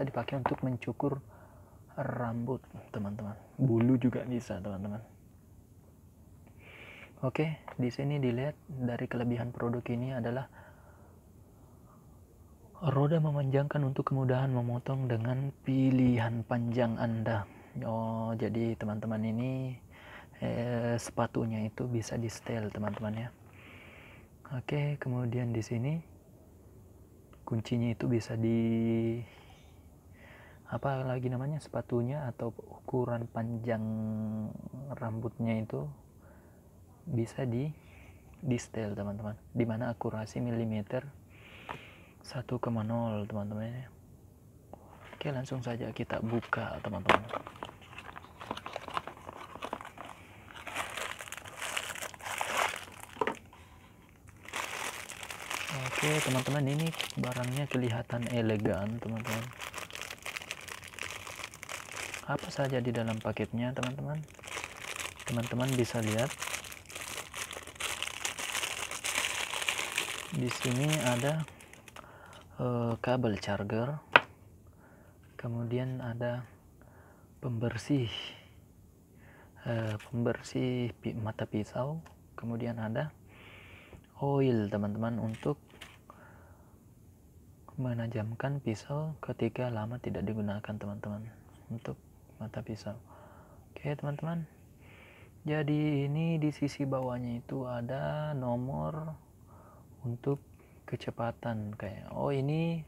bisa dipakai untuk mencukur rambut teman-teman bulu juga bisa teman-teman oke di sini dilihat dari kelebihan produk ini adalah roda memanjangkan untuk kemudahan memotong dengan pilihan panjang anda oh jadi teman-teman ini eh, sepatunya itu bisa di setel teman-teman ya oke kemudian di sini kuncinya itu bisa di apa lagi namanya sepatunya atau ukuran panjang rambutnya itu bisa di di style teman-teman dimana akurasi milimeter 1,0 teman-teman ya. oke langsung saja kita buka teman-teman oke teman-teman ini barangnya kelihatan elegan teman-teman apa saja di dalam paketnya teman-teman teman-teman bisa lihat di sini ada eh, kabel charger kemudian ada pembersih eh, pembersih mata pisau kemudian ada oil teman-teman untuk menajamkan pisau ketika lama tidak digunakan teman-teman untuk mata pisau oke teman-teman jadi ini di sisi bawahnya itu ada nomor untuk kecepatan kayak oh ini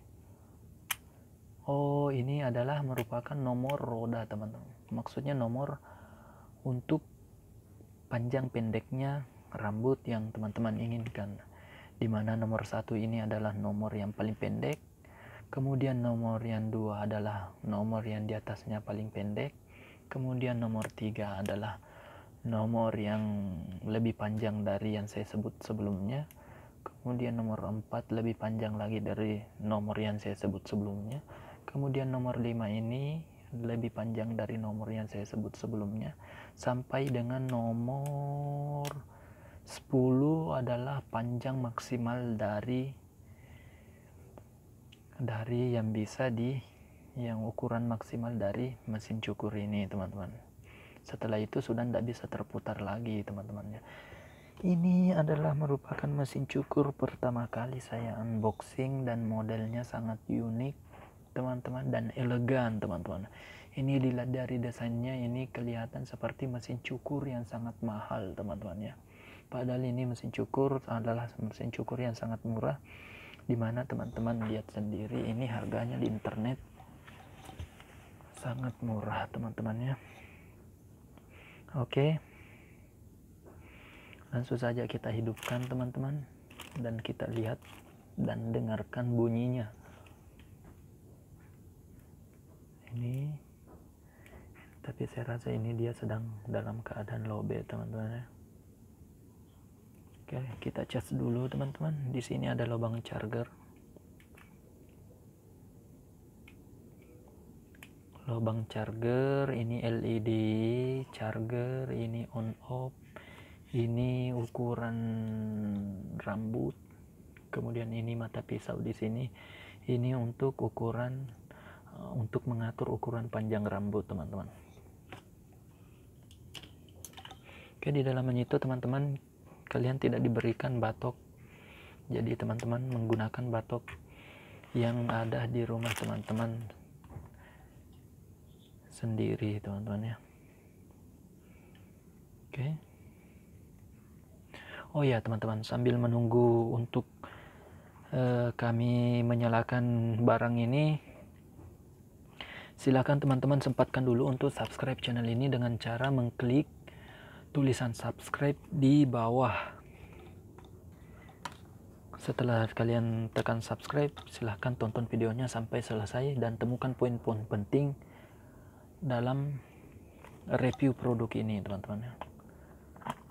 oh ini adalah merupakan nomor roda teman-teman maksudnya nomor untuk panjang pendeknya rambut yang teman-teman inginkan dimana nomor satu ini adalah nomor yang paling pendek Kemudian nomor yang dua adalah nomor yang di atasnya paling pendek. Kemudian nomor tiga adalah nomor yang lebih panjang dari yang saya sebut sebelumnya. Kemudian nomor empat lebih panjang lagi dari nomor yang saya sebut sebelumnya. Kemudian nomor lima ini lebih panjang dari nomor yang saya sebut sebelumnya sampai dengan nomor sepuluh adalah panjang maksimal dari dari yang bisa di yang ukuran maksimal dari mesin cukur ini teman-teman setelah itu sudah tidak bisa terputar lagi teman-temannya ini adalah merupakan mesin cukur pertama kali saya unboxing dan modelnya sangat unik teman-teman dan elegan teman-teman ini dilihat dari desainnya ini kelihatan seperti mesin cukur yang sangat mahal teman temannya padahal ini mesin cukur adalah mesin cukur yang sangat murah di mana teman-teman lihat sendiri ini harganya di internet sangat murah teman-temannya oke langsung saja kita hidupkan teman-teman dan kita lihat dan dengarkan bunyinya ini tapi saya rasa ini dia sedang dalam keadaan lobe teman-teman ya Oke, kita cas dulu teman-teman. Di sini ada lubang charger. Lubang charger, ini LED charger, ini on off, ini ukuran rambut. Kemudian ini mata pisau di sini. Ini untuk ukuran eh, untuk mengatur ukuran panjang rambut, teman-teman. Oke, di dalam itu teman-teman kalian tidak diberikan batok jadi teman-teman menggunakan batok yang ada di rumah teman-teman sendiri teman-teman ya oke oh ya teman-teman sambil menunggu untuk eh, kami menyalakan barang ini silahkan teman-teman sempatkan dulu untuk subscribe channel ini dengan cara mengklik tulisan subscribe di bawah. Setelah kalian tekan subscribe, silahkan tonton videonya sampai selesai dan temukan poin-poin penting dalam review produk ini, teman-teman.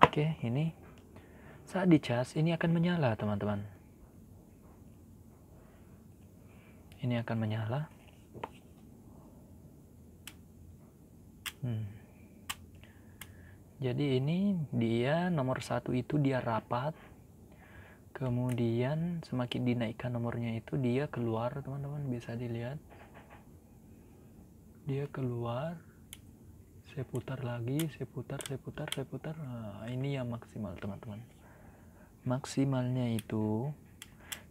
Oke, ini saat di dicas ini akan menyala, teman-teman. Ini akan menyala. Hmm jadi ini dia nomor satu itu dia rapat kemudian semakin dinaikkan nomornya itu dia keluar teman-teman bisa dilihat dia keluar saya putar lagi saya putar saya putar saya putar nah, ini yang maksimal teman-teman maksimalnya itu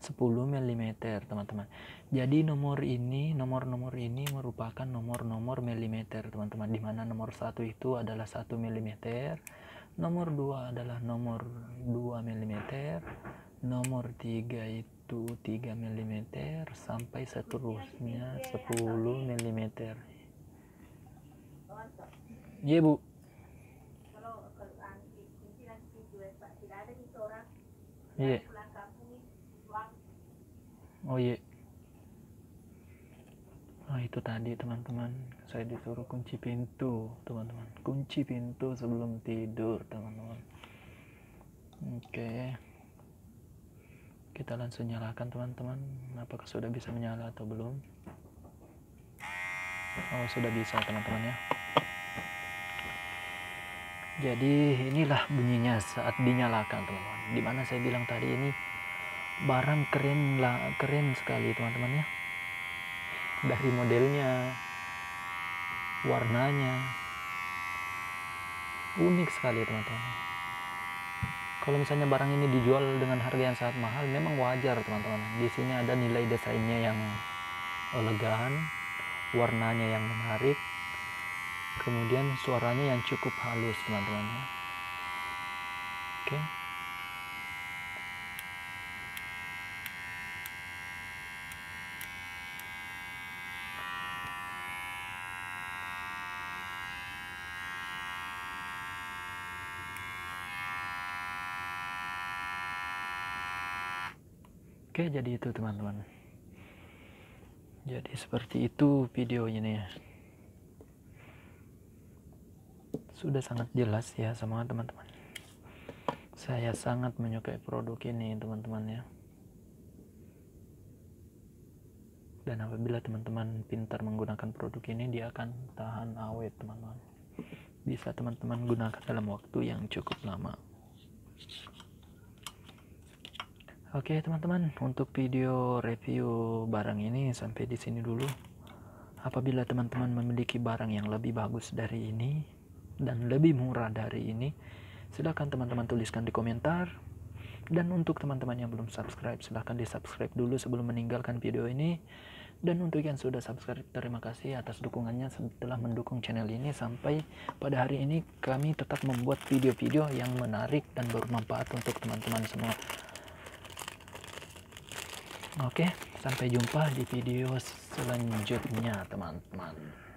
10 mm teman-teman jadi nomor ini nomor-nomor ini merupakan nomor-nomor mm teman-teman dimana nomor satu itu adalah 1 mm nomor 2 adalah nomor 2 mm nomor 3 itu 3 mm sampai seterusnya 10 mm iya bu iya yeah oh iya Nah, itu tadi teman-teman, saya disuruh kunci pintu, teman-teman. Kunci pintu sebelum tidur, teman-teman. Oke. Kita langsung nyalakan, teman-teman. Apakah sudah bisa menyala atau belum? Oh, sudah bisa, teman-teman ya. Jadi, inilah bunyinya saat dinyalakan, teman-teman. Dimana saya bilang tadi ini barang keren lah keren sekali teman-teman ya dari modelnya warnanya unik sekali teman-teman kalau misalnya barang ini dijual dengan harga yang sangat mahal memang wajar teman-teman di sini ada nilai desainnya yang elegan warnanya yang menarik kemudian suaranya yang cukup halus teman-teman ya. oke okay. Oke, jadi itu teman-teman. Jadi seperti itu video ini ya. Sudah sangat jelas ya sama teman-teman. Saya sangat menyukai produk ini teman-teman ya. Dan apabila teman-teman pintar menggunakan produk ini, dia akan tahan awet teman-teman. Bisa teman-teman gunakan dalam waktu yang cukup lama. Oke teman-teman, untuk video review barang ini sampai di sini dulu. Apabila teman-teman memiliki barang yang lebih bagus dari ini dan lebih murah dari ini, silahkan teman-teman tuliskan di komentar. Dan untuk teman-teman yang belum subscribe, silahkan di subscribe dulu sebelum meninggalkan video ini. Dan untuk yang sudah subscribe, terima kasih atas dukungannya setelah mendukung channel ini sampai pada hari ini kami tetap membuat video-video yang menarik dan bermanfaat untuk teman-teman semua. Oke, sampai jumpa di video selanjutnya teman-teman.